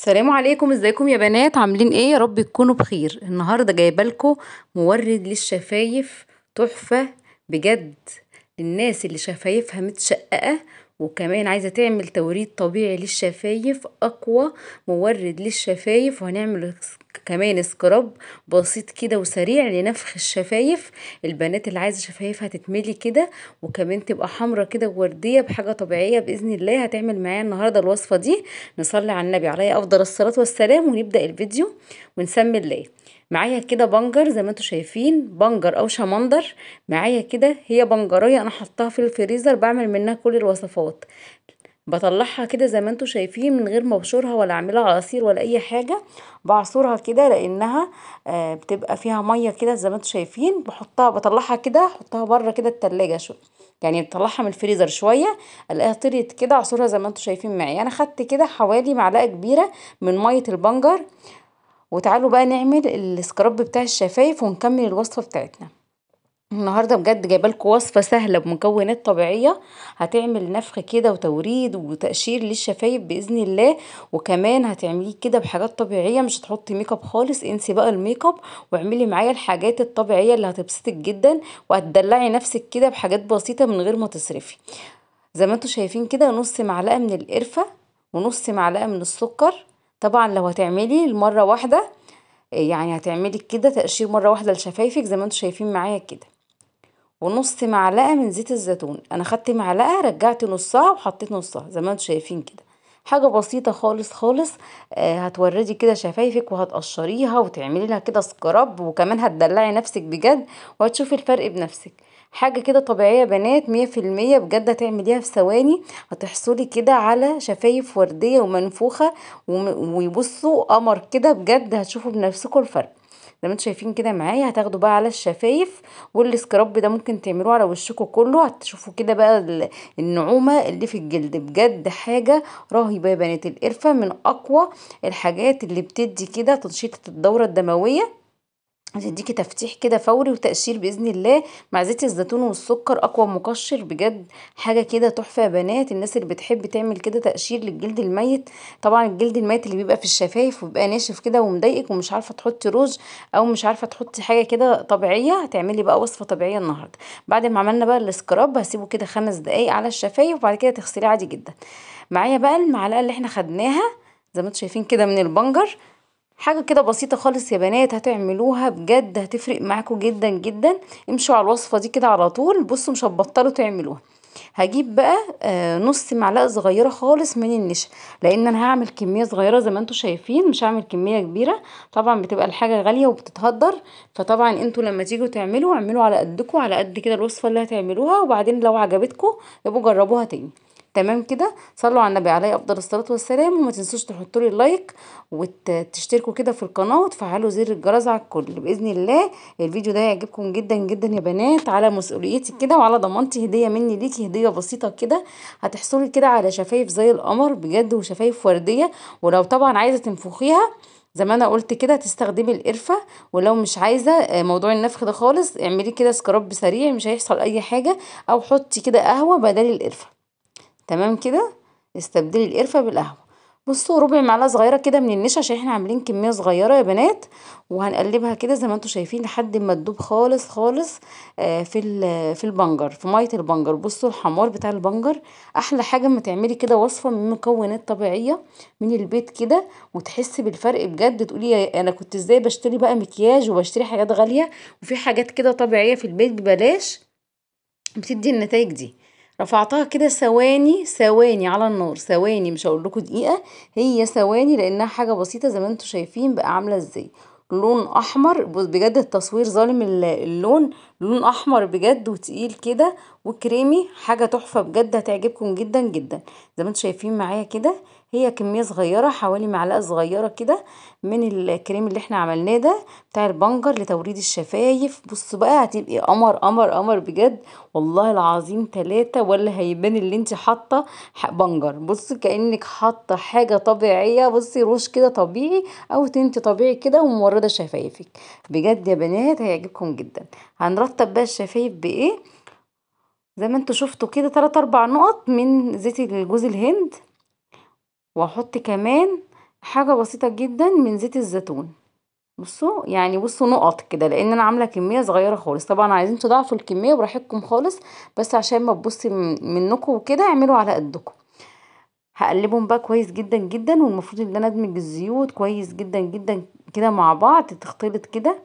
السلام عليكم ازيكم يا بنات عاملين ايه يا رب تكونوا بخير النهارده جايبه لكم مورد للشفايف تحفه بجد الناس اللي شفايفها متشققه وكمان عايزه تعمل توريد طبيعي للشفايف اقوى مورد للشفايف وهنعمل كمان سكراب بسيط كده وسريع لنفخ الشفايف البنات اللي عايزه شفايفها تتملي كده وكمان تبقى حمرة كده ورديه بحاجه طبيعيه باذن الله هتعمل معايا النهارده الوصفه دي نصلي على النبي عليه افضل الصلاه والسلام ونبدا الفيديو ونسمي الله معايا كده بنجر زي ما انتم شايفين بنجر او شمندر معايا كده هي بنجريه انا حطها في الفريزر بعمل منها كل الوصفات بطلعها كده زي ما انتوا شايفين من غير ما ابشرها ولا اعملها عصير ولا اي حاجه بعصرها كده لانها آه بتبقى فيها ميه كده زي ما انتوا شايفين بحطها بطلعها كده احطها بره كده التلاجة شو يعني بطلعها من الفريزر شويه الاقيها طريت كده اعصرها زي ما انتوا شايفين معايا انا خدت كده حوالي معلقه كبيره من ميه البنجر وتعالوا بقى نعمل السكراب بتاع الشفايف ونكمل الوصفه بتاعتنا النهارده بجد جايبه لكم وصفه سهله بمكونات طبيعيه هتعمل نفخ كده وتوريد وتقشير للشفايف باذن الله وكمان هتعمليه كده بحاجات طبيعيه مش هتحطي ميك اب خالص انسي بقى الميك اب واعملي معايا الحاجات الطبيعيه اللي هتبسطك جدا وهتدلعي نفسك كده بحاجات بسيطه من غير ما تصرفي زي ما انتم شايفين كده نص معلقه من القرفه ونص معلقه من السكر طبعا لو هتعملي المره واحده يعني هتعملي كده تقشير مره واحده لشفايفك زي ما انتم شايفين معايا كده ونص معلقة من زيت الزيتون انا خدت معلقة رجعت نصها وحطيت نصها زي ما انتوا شايفين كده حاجة بسيطة خالص خالص آه هتوردي كده شفايفك وهتقشريها وتعملي لها كده سكراب وكمان هتدلعي نفسك بجد وهتشوفي الفرق بنفسك حاجة كده طبيعية بنات مية في المية بجد هتعمليها في ثواني هتحصلي كده على شفايف وردية ومنفوخة ويبصوا قمر كده بجد هتشوفوا بنفسكم الفرق زي ما انتم شايفين كده معايا هتاخدوا بقى على الشفايف والسكراب ده ممكن تعملوه على وشكم كله هتشوفوا كده بقى النعومه اللي في الجلد بجد حاجه رهيبه يا بنات القرفه من اقوى الحاجات اللي بتدي كده تنشيط الدوره الدمويه هديكي تفتيح كده فوري وتقشير باذن الله مع زيت الزيتون والسكر اقوى مقشر بجد حاجه كده تحفه يا بنات الناس اللي بتحب تعمل كده تقشير للجلد الميت طبعا الجلد الميت اللي بيبقى في الشفايف وبيبقى ناشف كده ومضايقك ومش عارفه تحطي روج او مش عارفه تحطي حاجه كده طبيعيه هتعملي بقى وصفه طبيعيه النهارده بعد ما عملنا بقى السكراب هسيبه كده خمس دقايق على الشفايف وبعد كده تغسليه عادي جدا معايا بقى المعلقه اللي احنا خدناها زي ما انتم شايفين كده من البنجر حاجة كده بسيطة خالص يا بنات هتعملوها بجد هتفرق معاكم جدا جدا امشوا على الوصفة دي كده على طول بصوا مش هتبطلوا تعملوها هجيب بقى آه نص معلقه صغيره خالص من النشا لان انا هعمل كميه صغيره زي ما انتم شايفين مش هعمل كميه كبيره طبعا بتبقى الحاجه غاليه وبتتهدر فطبعا انتوا لما تيجوا تعملوا اعملوا على قدكم على قد كده الوصفه اللي هتعملوها وبعدين لو عجبتكم يبقوا جربوها تاني تمام كده صلوا على النبي عليه افضل الصلاه والسلام وما تنسوش تحطوا لي لايك وتشتركوا كده في القناه وتفعلوا زر الجرس على الكل باذن الله الفيديو ده هيعجبكم جدا جدا يا بنات على مسؤوليتي كده وعلى ضمانتي هديه مني ليكي هديه بسيطه كده هتحصلي كده على شفايف زي القمر بجد وشفايف ورديه ولو طبعا عايزه تنفخيها زي ما انا قلت كده تستخدمي القرفه ولو مش عايزه آه، موضوع النفخ ده خالص اعملي كده سكراب سريع مش هيحصل اي حاجه او حطي كده قهوه بدل القرفه تمام كده استبدلي القرفة بالقهوة بصوا ربع معلقة صغيرة كده من النشا عشان احنا عاملين كمية صغيرة يا بنات وهنقلبها كده زي ما انتوا شايفين لحد ما تدوب خالص خالص آه، في في البنجر في مية البنجر بصوا الحمار بتاع البنجر احلى حاجة اما تعملي كده وصفة من مكونات طبيعية من البيت كده وتحسي بالفرق بجد تقولي انا كنت ازاي بشتري بقى مكياج وبشتري حاجات غالية وفي حاجات كده طبيعية في البيت ببلاش بتدي النتائج دي رفعتها كده ثواني ثواني على النار ثواني مش هقول لكم دقيقه هي ثواني لانها حاجه بسيطه زي ما انتم شايفين بقى عامله ازاي لون احمر بجد التصوير ظالم اللون لون احمر بجد وتقيل كده وكريمي حاجه تحفه بجد هتعجبكم جدا جدا زي ما انتم شايفين معايا كده هي كمية صغيرة حوالي معلقة صغيرة كده من الكريم اللي احنا عملناه ده بتاع البنجر لتوريد الشفايف بصوا بقى هتبقي قمر قمر قمر بجد والله العظيم تلاتة ولا هيبان اللي انت حاطة بنجر بص كأنك حاطة حاجة طبيعية بصي روش كده طبيعي او تنت طبيعي كده وموردة شفايفك بجد يا بنات هيعجبكم جدا هنرتب بقى الشفايف بايه زي ما انتوا شفتوا كده 3 4 نقط من زيت الجوز الهند واحط كمان حاجة بسيطة جدا من زيت الزيتون بصوا يعني بصوا نقط كده لان انا عامله كميه صغيره خالص طبعا عايزين تضاعفوا الكميه براحتكم خالص بس عشان ما تبصي منكم وكده اعملوا على قدكم هقلبهم بقى كويس جدا جدا والمفروض ان انا ادمج الزيوت كويس جدا جدا كده مع بعض تختلط كده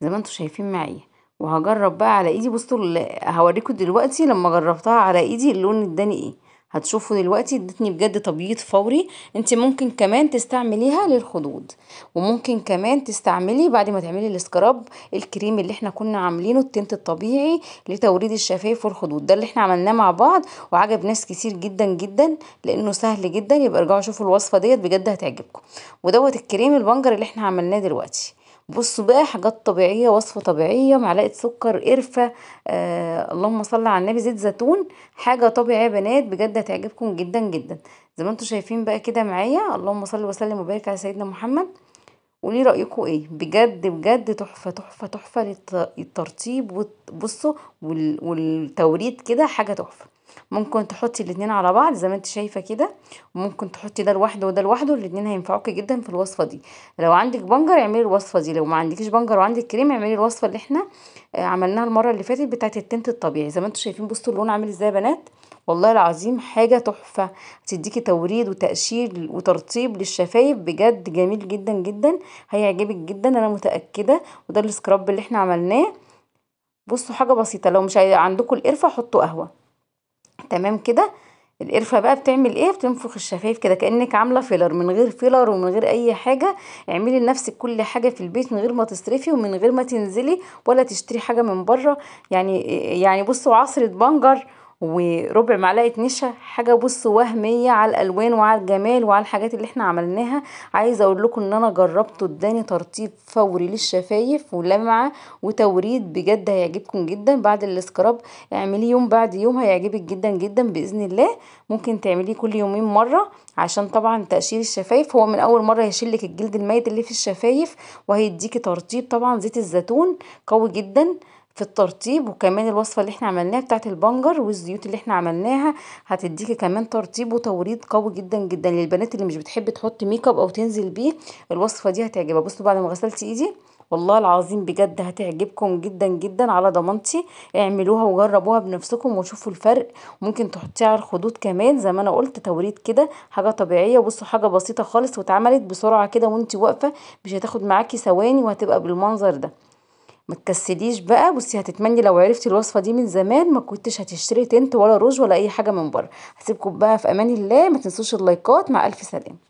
زي ما انتم شايفين معايا وهجرب بقى على ايدي بصوا هوريكم دلوقتي لما جربتها على ايدي اللون اداني ايه هتشوفوا دلوقتي ادتني بجد تبييض فوري انت ممكن كمان تستعمليها للخدود وممكن كمان تستعملي بعد ما تعملي الاسكراب الكريم اللي احنا كنا عاملينه التنت الطبيعي لتوريد الشفايف والخدود ده اللي احنا عملناه مع بعض وعجب ناس كتير جدا جدا لانه سهل جدا يبقى ارجعوا شوفوا الوصفه ديت بجد هتعجبكم ودوت الكريم البنجر اللي احنا عملناه دلوقتي بصوا بقى حاجات طبيعية وصفة طبيعية معلقة سكر قرفة آه اللهم صل على النبي زيت زيتون حاجة طبيعية بنات بجد هتعجبكم جدا جدا زي ما انتم شايفين بقى كده معايا اللهم صل وسلم وبارك على سيدنا محمد وليه رايكم ايه بجد بجد تحفه تحفه تحفه للترطيب بصوا والتوريد كده حاجه تحفه ممكن تحطي الاتنين على بعض زي ما انت شايفة كده وممكن تحطي ده لوحده وده لوحده الاتنين هينفعوكي جدا في الوصفة دي لو عندك بنجر اعملي الوصفة دي لو ما عندكيش بنجر وعندك كريم اعملي الوصفة اللي احنا آه، عملناها المرة اللي فاتت بتاعت التنت الطبيعي زي ما انتوا شايفين بصوا اللون عامل ازاي يا بنات والله العظيم حاجة تحفة هتديكي توريد وتقشير وترطيب للشفايف بجد جميل جدا جدا هيعجبك جدا انا متأكدة وده السكراب اللي احنا عملناه بصوا حاجة بسيطة لو مش عندكم القرفة حطوا قهوة تمام كده القرفه بقى بتعمل ايه بتنفخ الشفايف كده كانك عامله فيلر من غير فيلر ومن غير اي حاجه اعملي لنفسك كل حاجه في البيت من غير ما تصرفي ومن غير ما تنزلي ولا تشتري حاجه من بره يعني يعني بصوا عصره بنجر وربع معلقة نشا حاجة بصوا وهمية على الالوان وعلى الجمال وعلى الحاجات اللي احنا عملناها عايزة اقول لكم ان انا جربته اداني ترطيب فوري للشفايف ولمعة وتوريد بجد هيعجبكم جدا بعد الاسكراب اعمليه يوم بعد يوم هيعجبك جدا جدا باذن الله ممكن تعمليه كل يومين مرة عشان طبعا تقشير الشفايف هو من اول مرة هيشيلك الجلد الميت اللي في الشفايف وهيديكي ترطيب طبعا زيت الزيتون قوي جدا في الترطيب وكمان الوصفة اللي احنا عملناها بتاعت البنجر والزيوت اللي احنا عملناها هتديكي كمان ترطيب وتوريد قوي جدا جدا للبنات اللي مش بتحب تحط ميك اب او تنزل بيه الوصفة دي هتعجبها بصوا بعد ما غسلت ايدي والله العظيم بجد هتعجبكم جدا جدا على ضمانتي اعملوها وجربوها بنفسكم وشوفوا الفرق ممكن تحطيها على الخدود كمان زي ما انا قلت توريد كده حاجه طبيعيه بصوا حاجه بسيطه خالص واتعملت بسرعه كده وانت واقفه مش هتاخد معاكي ثواني وهتبقى بالمنظر ده ما تكسليش بقى بصي هتتمني لو عرفتي الوصفه دي من زمان ما كنتش هتشتري تنت ولا روج ولا اي حاجه من بره هسيبكم بقى في امان الله ما تنسوش اللايكات مع الف سلامه